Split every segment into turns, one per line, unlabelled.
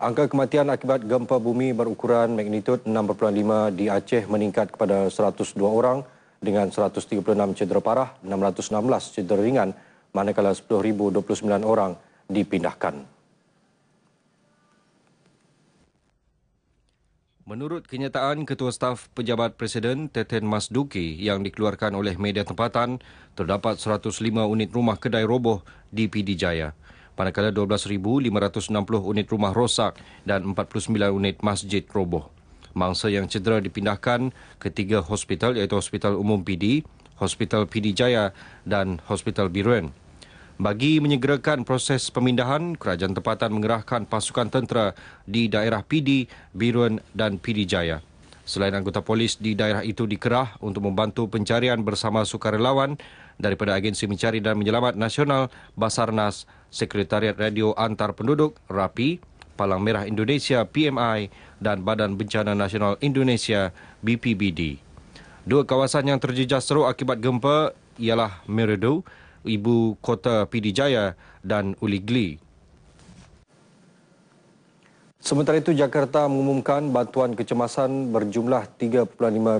Angka kematian akibat gempa bumi berukuran magnitud 6.5 di Aceh meningkat kepada 102 orang dengan 136 cedera parah, 616 cedera ringan manakala 10,029 orang dipindahkan. Menurut kenyataan Ketua Staf Pejabat Presiden Teten Mas Duki yang dikeluarkan oleh media tempatan, terdapat 105 unit rumah kedai roboh di PD Jaya manakala 12,560 unit rumah rosak dan 49 unit masjid roboh. Mangsa yang cedera dipindahkan ke tiga hospital iaitu Hospital Umum PD, Hospital PD Jaya dan Hospital Biruan. Bagi menyegerakan proses pemindahan, kerajaan tempatan mengerahkan pasukan tentera di daerah PD, Biruan dan PD Jaya. Selain anggota polis di daerah itu dikerah untuk membantu pencarian bersama sukarelawan daripada Agensi Mencari dan Menyelamat Nasional Basarnas, Sekretariat Radio Antar Penduduk RAPI, Palang Merah Indonesia PMI dan Badan Bencana Nasional Indonesia BPBD. Dua kawasan yang terjejas seru akibat gempa ialah Meredo, ibu kota Pidijaya dan Uligli, Sementara itu, Jakarta mengumumkan bantuan kecemasan berjumlah 3.5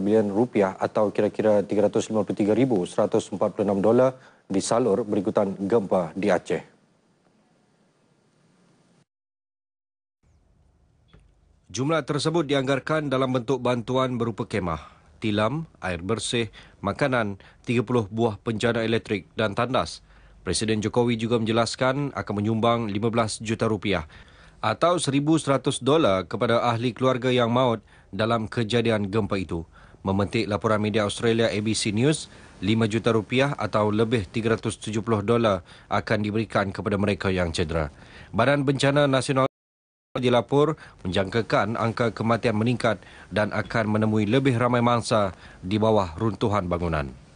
bilion rupiah atau kira-kira 353,146 dolar disalur berikutan gempa di Aceh. Jumlah tersebut dianggarkan dalam bentuk bantuan berupa kemah, tilam, air bersih, makanan, 30 buah penjana elektrik dan tandas. Presiden Jokowi juga menjelaskan akan menyumbang 15 juta rupiah atau 1100 dolar kepada ahli keluarga yang maut dalam kejadian gempa itu. Memetik laporan media Australia ABC News, 5 juta rupiah atau lebih 370 dolar akan diberikan kepada mereka yang cedera. Badan Bencana Nasional dilapor menjangkakan angka kematian meningkat dan akan menemui lebih ramai mangsa di bawah runtuhan bangunan.